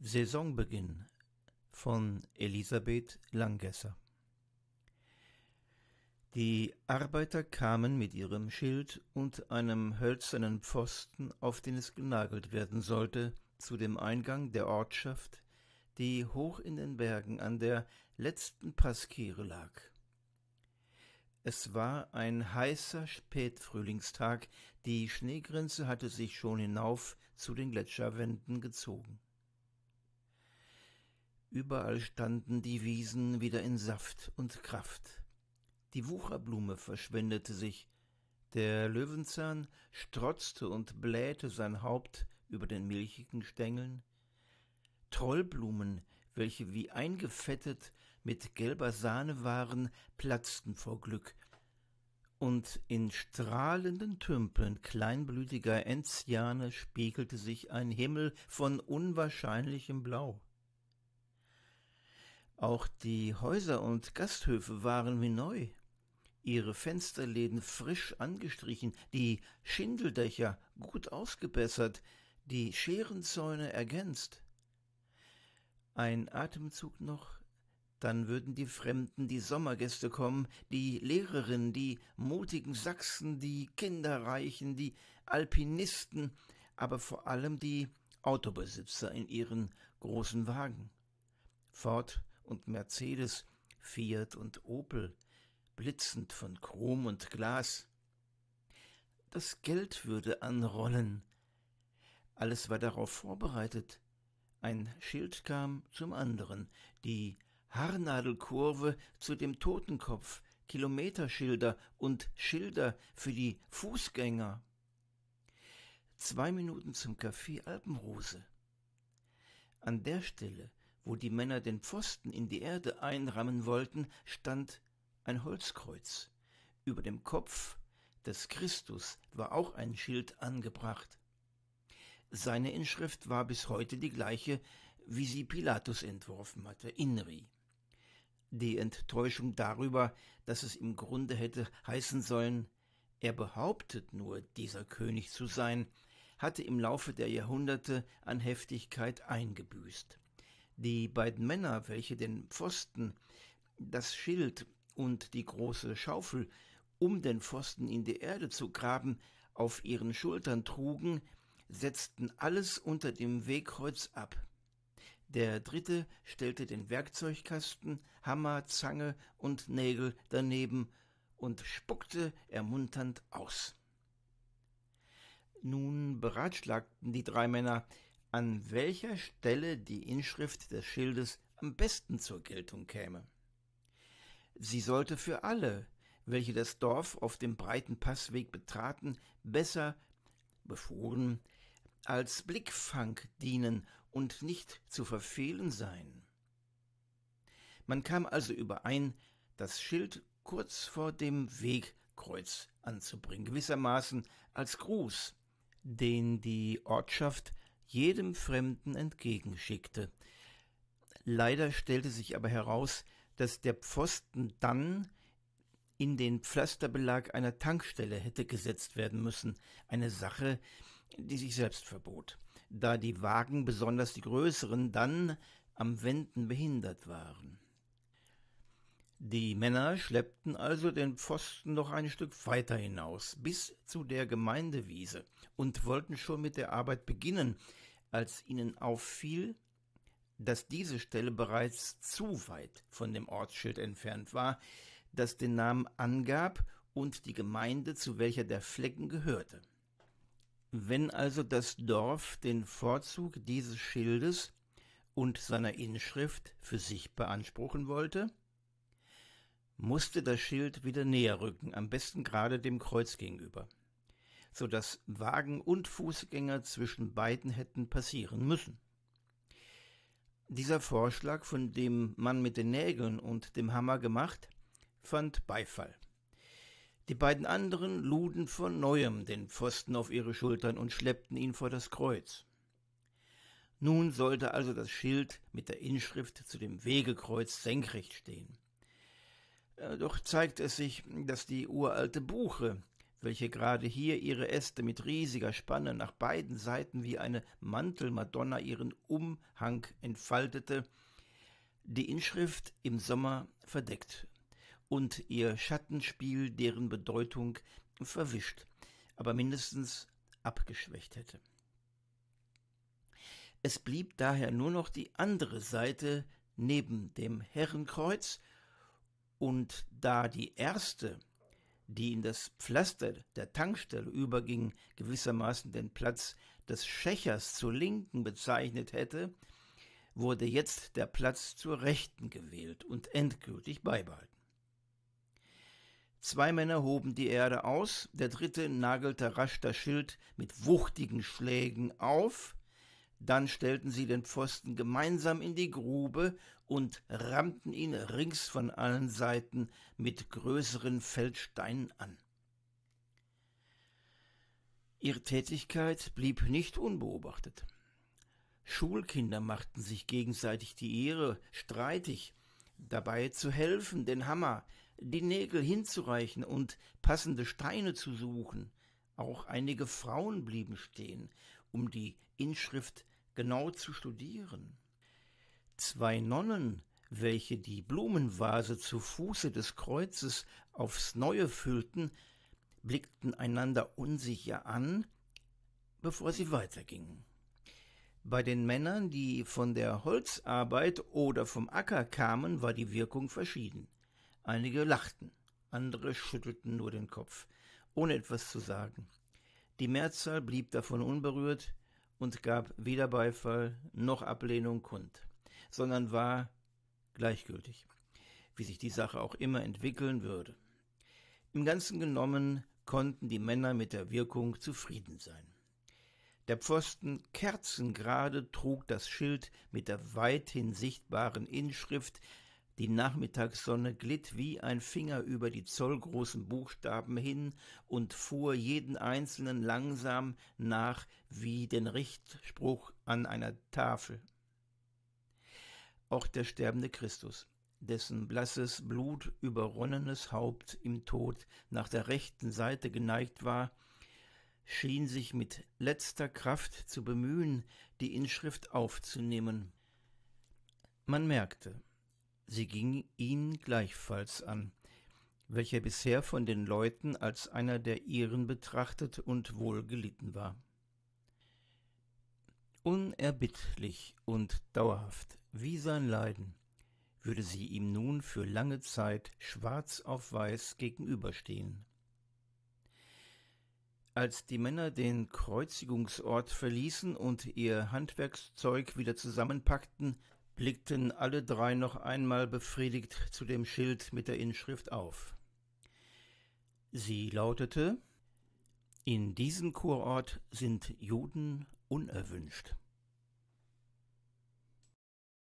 Saisonbeginn von Elisabeth Langesser. Die Arbeiter kamen mit ihrem Schild und einem hölzernen Pfosten, auf den es genagelt werden sollte, zu dem Eingang der Ortschaft, die hoch in den Bergen an der letzten Passkehre lag. Es war ein heißer Spätfrühlingstag, die Schneegrenze hatte sich schon hinauf zu den Gletscherwänden gezogen. Überall standen die Wiesen wieder in Saft und Kraft. Die Wucherblume verschwendete sich, der Löwenzahn strotzte und blähte sein Haupt über den milchigen Stängeln. Trollblumen, welche wie eingefettet mit gelber Sahne waren, platzten vor Glück, und in strahlenden Tümpeln kleinblütiger Enziane spiegelte sich ein Himmel von unwahrscheinlichem Blau. Auch die Häuser und Gasthöfe waren wie neu, ihre Fensterläden frisch angestrichen, die Schindeldächer gut ausgebessert, die Scherenzäune ergänzt. Ein Atemzug noch, dann würden die Fremden, die Sommergäste kommen, die Lehrerinnen, die mutigen Sachsen, die Kinderreichen, die Alpinisten, aber vor allem die Autobesitzer in ihren großen Wagen. Fort und Mercedes, Fiat und Opel, blitzend von Chrom und Glas. Das Geld würde anrollen. Alles war darauf vorbereitet. Ein Schild kam zum anderen, die Haarnadelkurve zu dem Totenkopf, Kilometerschilder und Schilder für die Fußgänger. Zwei Minuten zum Café Alpenrose. An der Stelle wo die Männer den Pfosten in die Erde einrammen wollten, stand ein Holzkreuz. Über dem Kopf des Christus war auch ein Schild angebracht. Seine Inschrift war bis heute die gleiche, wie sie Pilatus entworfen hatte, Inri. Die Enttäuschung darüber, dass es im Grunde hätte heißen sollen, er behauptet nur, dieser König zu sein, hatte im Laufe der Jahrhunderte an Heftigkeit eingebüßt. Die beiden Männer, welche den Pfosten, das Schild und die große Schaufel, um den Pfosten in die Erde zu graben, auf ihren Schultern trugen, setzten alles unter dem Wegkreuz ab. Der dritte stellte den Werkzeugkasten, Hammer, Zange und Nägel daneben und spuckte ermunternd aus. Nun beratschlagten die drei Männer, an welcher Stelle die Inschrift des Schildes am besten zur Geltung käme. Sie sollte für alle, welche das Dorf auf dem breiten Passweg betraten, besser befuhren, als Blickfang dienen und nicht zu verfehlen sein. Man kam also überein, das Schild kurz vor dem Wegkreuz anzubringen, gewissermaßen als Gruß, den die Ortschaft jedem Fremden entgegenschickte. Leider stellte sich aber heraus, dass der Pfosten dann in den Pflasterbelag einer Tankstelle hätte gesetzt werden müssen, eine Sache, die sich selbst verbot, da die Wagen, besonders die größeren, dann am Wenden behindert waren. Die Männer schleppten also den Pfosten noch ein Stück weiter hinaus, bis zu der Gemeindewiese, und wollten schon mit der Arbeit beginnen, als ihnen auffiel, dass diese Stelle bereits zu weit von dem Ortsschild entfernt war, das den Namen angab und die Gemeinde, zu welcher der Flecken gehörte. Wenn also das Dorf den Vorzug dieses Schildes und seiner Inschrift für sich beanspruchen wollte, musste das Schild wieder näher rücken, am besten gerade dem Kreuz gegenüber, so dass Wagen und Fußgänger zwischen beiden hätten passieren müssen. Dieser Vorschlag, von dem Mann mit den Nägeln und dem Hammer gemacht, fand Beifall. Die beiden anderen luden von neuem den Pfosten auf ihre Schultern und schleppten ihn vor das Kreuz. Nun sollte also das Schild mit der Inschrift zu dem Wegekreuz senkrecht stehen. Äh, doch zeigt es sich, dass die uralte Buche, welche gerade hier ihre Äste mit riesiger Spanne nach beiden Seiten wie eine Mantelmadonna ihren Umhang entfaltete, die Inschrift im Sommer verdeckt und ihr Schattenspiel deren Bedeutung verwischt, aber mindestens abgeschwächt hätte. Es blieb daher nur noch die andere Seite neben dem Herrenkreuz und da die erste, die in das Pflaster der Tankstelle überging, gewissermaßen den Platz des Schächers zur Linken bezeichnet hätte, wurde jetzt der Platz zur Rechten gewählt und endgültig beibehalten. Zwei Männer hoben die Erde aus, der dritte nagelte rasch das Schild mit wuchtigen Schlägen auf, dann stellten sie den Pfosten gemeinsam in die Grube und rammten ihn rings von allen Seiten mit größeren Feldsteinen an. Ihre Tätigkeit blieb nicht unbeobachtet. Schulkinder machten sich gegenseitig die Ehre, streitig, dabei zu helfen, den Hammer, die Nägel hinzureichen und passende Steine zu suchen. Auch einige Frauen blieben stehen um die Inschrift genau zu studieren. Zwei Nonnen, welche die Blumenvase zu Fuße des Kreuzes aufs Neue füllten, blickten einander unsicher an, bevor sie weitergingen. Bei den Männern, die von der Holzarbeit oder vom Acker kamen, war die Wirkung verschieden. Einige lachten, andere schüttelten nur den Kopf, ohne etwas zu sagen. Die Mehrzahl blieb davon unberührt und gab weder Beifall noch Ablehnung kund, sondern war gleichgültig, wie sich die Sache auch immer entwickeln würde. Im Ganzen genommen konnten die Männer mit der Wirkung zufrieden sein. Der Pfosten kerzengerade trug das Schild mit der weithin sichtbaren Inschrift die Nachmittagssonne glitt wie ein Finger über die zollgroßen Buchstaben hin und fuhr jeden einzelnen langsam nach wie den Richtspruch an einer Tafel. Auch der sterbende Christus, dessen blasses, blutüberronnenes Haupt im Tod nach der rechten Seite geneigt war, schien sich mit letzter Kraft zu bemühen, die Inschrift aufzunehmen. Man merkte, Sie ging ihn gleichfalls an, welcher bisher von den Leuten als einer der ihren betrachtet und wohl gelitten war. Unerbittlich und dauerhaft, wie sein Leiden, würde sie ihm nun für lange Zeit schwarz auf weiß gegenüberstehen. Als die Männer den Kreuzigungsort verließen und ihr Handwerkszeug wieder zusammenpackten, blickten alle drei noch einmal befriedigt zu dem Schild mit der Inschrift auf. Sie lautete In diesem Kurort sind Juden unerwünscht.